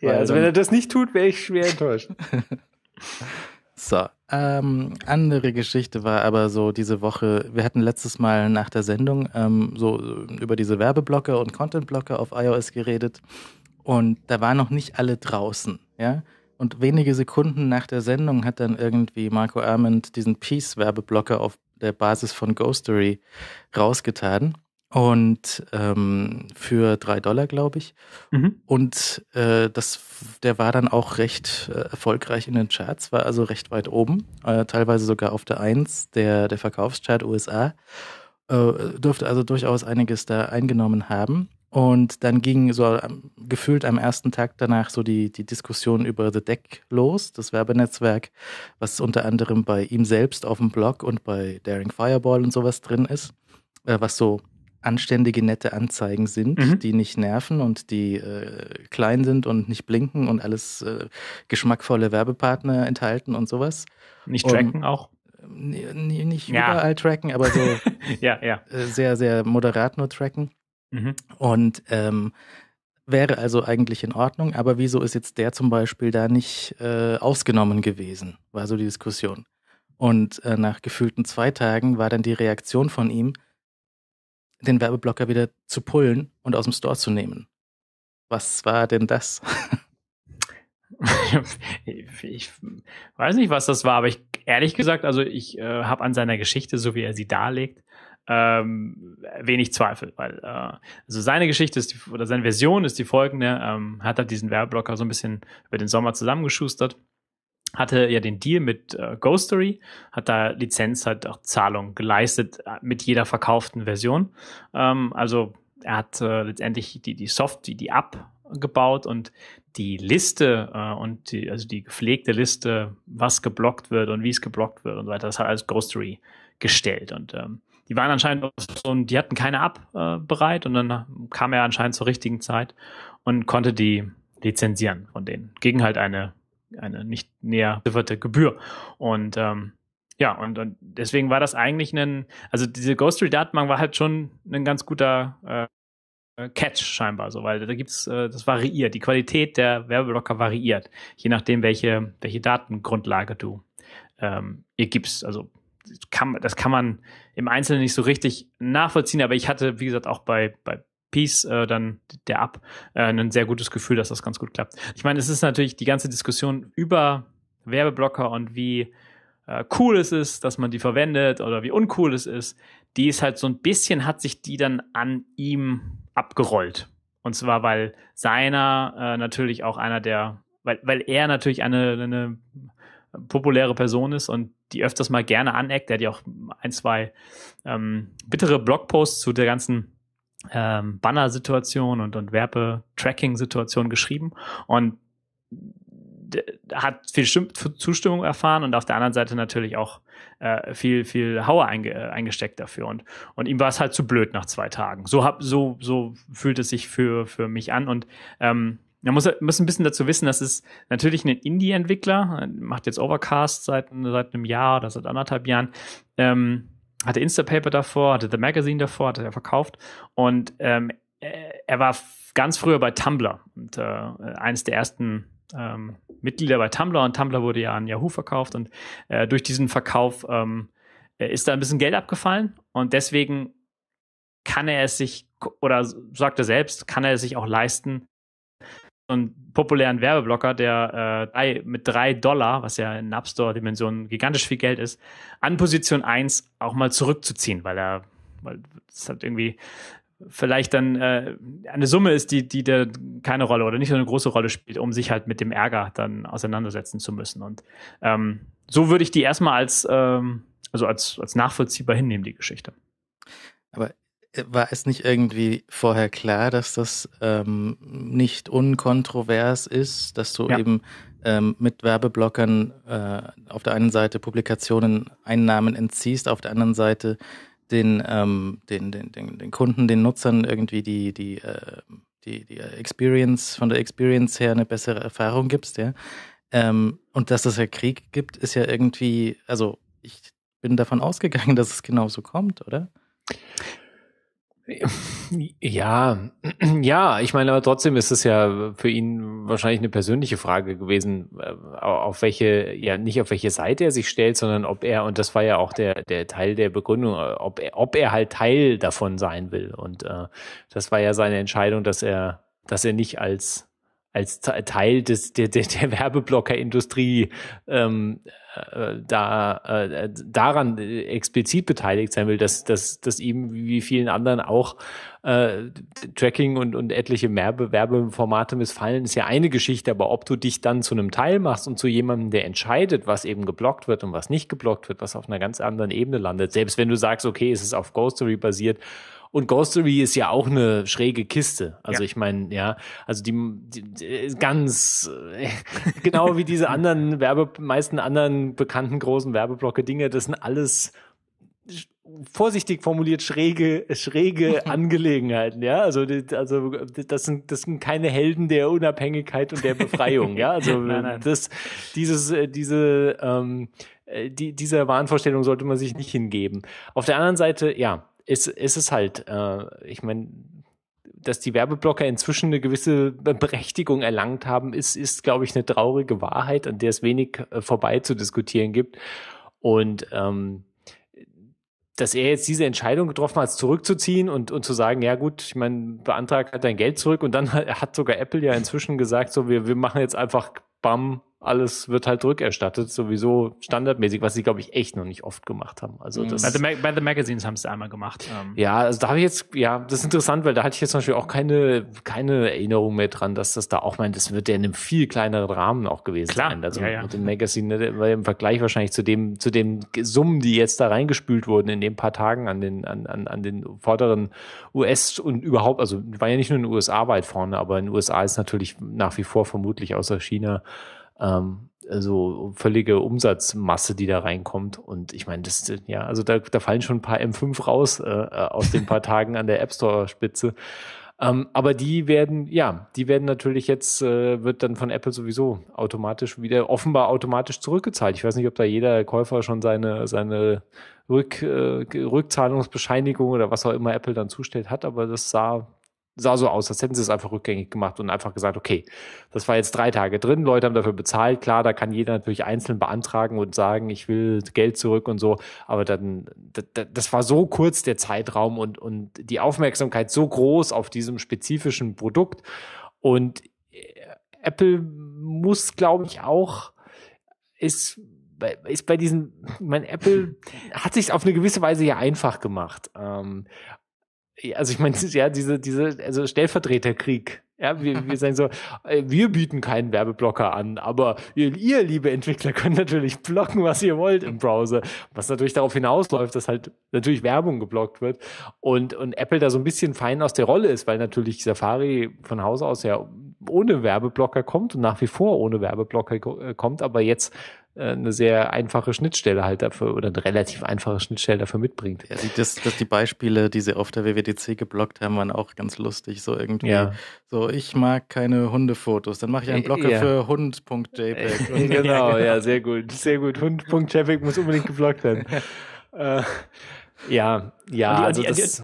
Ja, also wenn er das nicht tut, wäre ich schwer enttäuscht. so. Ähm, andere Geschichte war aber so diese Woche, wir hatten letztes Mal nach der Sendung ähm, so über diese Werbeblocker und Contentblocker auf iOS geredet und da waren noch nicht alle draußen, ja. Und wenige Sekunden nach der Sendung hat dann irgendwie Marco Arment diesen Peace-Werbeblocker auf der Basis von Ghostery rausgetan. Und ähm, für drei Dollar, glaube ich. Mhm. Und äh, das, der war dann auch recht äh, erfolgreich in den Charts, war also recht weit oben, äh, teilweise sogar auf der Eins der, der Verkaufschart USA. Äh, dürfte also durchaus einiges da eingenommen haben. Und dann ging so gefühlt am ersten Tag danach so die, die Diskussion über The Deck los, das Werbenetzwerk, was unter anderem bei ihm selbst auf dem Blog und bei Daring Fireball und sowas drin ist, äh, was so anständige, nette Anzeigen sind, mhm. die nicht nerven und die äh, klein sind und nicht blinken und alles äh, geschmackvolle Werbepartner enthalten und sowas. Nicht tracken um, auch? Nicht ja. überall tracken, aber so ja, ja. Äh, sehr, sehr moderat nur tracken. Mhm. Und ähm, wäre also eigentlich in Ordnung, aber wieso ist jetzt der zum Beispiel da nicht äh, ausgenommen gewesen? War so die Diskussion. Und äh, nach gefühlten zwei Tagen war dann die Reaktion von ihm, den Werbeblocker wieder zu pullen und aus dem Store zu nehmen. Was war denn das? ich weiß nicht, was das war, aber ich ehrlich gesagt, also ich äh, habe an seiner Geschichte, so wie er sie darlegt, ähm, wenig Zweifel, weil äh, also seine Geschichte ist die, oder seine Version ist die folgende: ähm, hat er halt diesen Werbeblocker so ein bisschen über den Sommer zusammengeschustert hatte ja den Deal mit äh, Ghostory, hat da Lizenz halt auch Zahlung geleistet äh, mit jeder verkauften Version. Ähm, also er hat äh, letztendlich die, die Soft, die, die App gebaut und die Liste äh, und die, also die gepflegte Liste, was geblockt wird und wie es geblockt wird und so weiter, das hat alles Ghostory gestellt. Und ähm, die waren anscheinend so, die hatten keine App äh, bereit und dann kam er anscheinend zur richtigen Zeit und konnte die lizenzieren von denen. Gegen halt eine eine nicht näher bewirbte Gebühr. Und ähm, ja, und, und deswegen war das eigentlich ein, also diese Ghost-Read-Datenbank war halt schon ein ganz guter äh, Catch scheinbar, so, weil da gibt's, äh, das variiert, die Qualität der Werbeblocker variiert, je nachdem, welche, welche Datengrundlage du ähm, ihr gibst. Also kann, das kann man im Einzelnen nicht so richtig nachvollziehen, aber ich hatte, wie gesagt, auch bei, bei Piece äh, dann der ab, äh, ein sehr gutes Gefühl, dass das ganz gut klappt. Ich meine, es ist natürlich die ganze Diskussion über Werbeblocker und wie äh, cool es ist, dass man die verwendet oder wie uncool es ist, die ist halt so ein bisschen, hat sich die dann an ihm abgerollt. Und zwar, weil seiner äh, natürlich auch einer der, weil, weil er natürlich eine, eine populäre Person ist und die öfters mal gerne aneckt. Er hat ja auch ein, zwei ähm, bittere Blogposts zu der ganzen ähm, Banner-Situation und, und Werbe-Tracking-Situation geschrieben und hat viel Zustimmung erfahren und auf der anderen Seite natürlich auch äh, viel, viel Hauer einge äh, eingesteckt dafür. Und, und ihm war es halt zu blöd nach zwei Tagen. So, hab, so, so fühlt es sich für, für mich an. Und ähm, man muss, muss ein bisschen dazu wissen, dass es natürlich ein Indie-Entwickler, äh, macht jetzt Overcast seit, seit einem Jahr oder seit anderthalb Jahren, ähm, hatte Instapaper davor, hatte The Magazine davor, hat er verkauft und ähm, äh, er war ganz früher bei Tumblr und äh, eines der ersten ähm, Mitglieder bei Tumblr und Tumblr wurde ja an Yahoo verkauft und äh, durch diesen Verkauf ähm, ist da ein bisschen Geld abgefallen und deswegen kann er es sich oder sagt er selbst, kann er es sich auch leisten, einen populären Werbeblocker, der äh, drei, mit drei Dollar, was ja in App Store-Dimensionen gigantisch viel Geld ist, an Position 1 auch mal zurückzuziehen, weil er, weil es halt irgendwie vielleicht dann äh, eine Summe ist, die, die da keine Rolle oder nicht so eine große Rolle spielt, um sich halt mit dem Ärger dann auseinandersetzen zu müssen. Und ähm, so würde ich die erstmal als, ähm, also als, als nachvollziehbar hinnehmen, die Geschichte. Aber äh, war es nicht irgendwie vorher klar, dass das ähm, nicht unkontrovers ist, dass du ja. eben ähm, mit Werbeblockern äh, auf der einen Seite Publikationen Einnahmen entziehst, auf der anderen Seite den, ähm, den, den, den, den Kunden, den Nutzern irgendwie die, die, äh, die, die Experience, von der Experience her eine bessere Erfahrung gibst, ja. Ähm, und dass es ja Krieg gibt, ist ja irgendwie, also ich bin davon ausgegangen, dass es genauso kommt, oder? Ja, ja, ich meine, aber trotzdem ist es ja für ihn wahrscheinlich eine persönliche Frage gewesen, äh, auf welche, ja, nicht auf welche Seite er sich stellt, sondern ob er, und das war ja auch der, der Teil der Begründung, äh, ob er, ob er halt Teil davon sein will. Und äh, das war ja seine Entscheidung, dass er, dass er nicht als als Teil des der, der, der Werbeblockerindustrie ähm, äh, da äh, daran äh, explizit beteiligt sein will, dass, dass, dass ihm wie vielen anderen auch äh, Tracking und, und etliche Werbe Werbeformate missfallen, ist ja eine Geschichte, aber ob du dich dann zu einem Teil machst und zu jemandem, der entscheidet, was eben geblockt wird und was nicht geblockt wird, was auf einer ganz anderen Ebene landet, selbst wenn du sagst, okay, es ist auf Ghostory basiert und Ghostery ist ja auch eine schräge Kiste. Also ja. ich meine, ja, also die, die, die ganz äh, genau wie diese anderen Werbe, meisten anderen bekannten großen Werbeblocke Dinge, das sind alles vorsichtig formuliert schräge schräge Angelegenheiten ja also also das sind das sind keine Helden der Unabhängigkeit und der Befreiung ja also nein, nein. das dieses äh, diese ähm, äh, die, dieser Wahnvorstellung sollte man sich nicht hingeben auf der anderen Seite ja ist, ist es halt, äh, ich meine, dass die Werbeblocker inzwischen eine gewisse Berechtigung erlangt haben, ist, ist glaube ich, eine traurige Wahrheit, an der es wenig äh, vorbei zu diskutieren gibt. Und ähm, dass er jetzt diese Entscheidung getroffen hat, zurückzuziehen und, und zu sagen, ja gut, ich meine, beantragt hat dein Geld zurück und dann hat, hat sogar Apple ja inzwischen gesagt, so wir, wir machen jetzt einfach, bam, alles wird halt rückerstattet, sowieso standardmäßig, was sie, glaube ich, echt noch nicht oft gemacht haben. Also mhm. das bei, the, bei the Magazines haben sie einmal gemacht. Ähm. Ja, also da habe ich jetzt, ja, das ist interessant, weil da hatte ich jetzt zum Beispiel auch keine, keine Erinnerung mehr dran, dass das da auch, meint, das wird ja in einem viel kleineren Rahmen auch gewesen Klar. sein. Also ja, ja. mit dem Magazine, ne, weil im Vergleich wahrscheinlich zu dem, zu den Summen, die jetzt da reingespült wurden in den paar Tagen an den, an, an, an den vorderen US und überhaupt, also war ja nicht nur in den USA weit vorne, aber in den USA ist natürlich nach wie vor vermutlich außer China ähm, so also völlige Umsatzmasse, die da reinkommt. Und ich meine, das ja, also da, da fallen schon ein paar M5 raus äh, äh, aus den paar Tagen an der App Store-Spitze. Ähm, aber die werden, ja, die werden natürlich jetzt, äh, wird dann von Apple sowieso automatisch wieder, offenbar automatisch zurückgezahlt. Ich weiß nicht, ob da jeder Käufer schon seine, seine Rück, äh, Rückzahlungsbescheinigung oder was auch immer Apple dann zustellt hat, aber das sah sah so aus, als hätten sie es einfach rückgängig gemacht und einfach gesagt, okay, das war jetzt drei Tage drin, Leute haben dafür bezahlt, klar, da kann jeder natürlich einzeln beantragen und sagen, ich will Geld zurück und so, aber dann, das war so kurz der Zeitraum und, und die Aufmerksamkeit so groß auf diesem spezifischen Produkt und äh, Apple muss, glaube ich, auch, ist, ist bei diesen, mein Apple hat sich auf eine gewisse Weise ja einfach gemacht. Ähm, also ich meine, ja, diese, diese, also Stellvertreterkrieg. Ja, wir, wir sagen so, äh, wir bieten keinen Werbeblocker an, aber ihr, ihr, liebe Entwickler, könnt natürlich blocken, was ihr wollt im Browser. Was natürlich darauf hinausläuft, dass halt natürlich Werbung geblockt wird. Und, und Apple da so ein bisschen fein aus der Rolle ist, weil natürlich Safari von Haus aus ja ohne Werbeblocker kommt und nach wie vor ohne Werbeblocker äh, kommt, aber jetzt äh, eine sehr einfache Schnittstelle halt dafür oder eine relativ einfache Schnittstelle dafür mitbringt. Ja, das, das die Beispiele, die sie auf der WWDC geblockt haben, waren auch ganz lustig. So irgendwie, ja. so ich mag keine Hundefotos, dann mache ich einen Blocker ja. für Hund.jpg. genau, genau, ja, sehr gut, sehr gut. Hund.jpg muss unbedingt geblockt werden. äh, ja, ja, also, also das,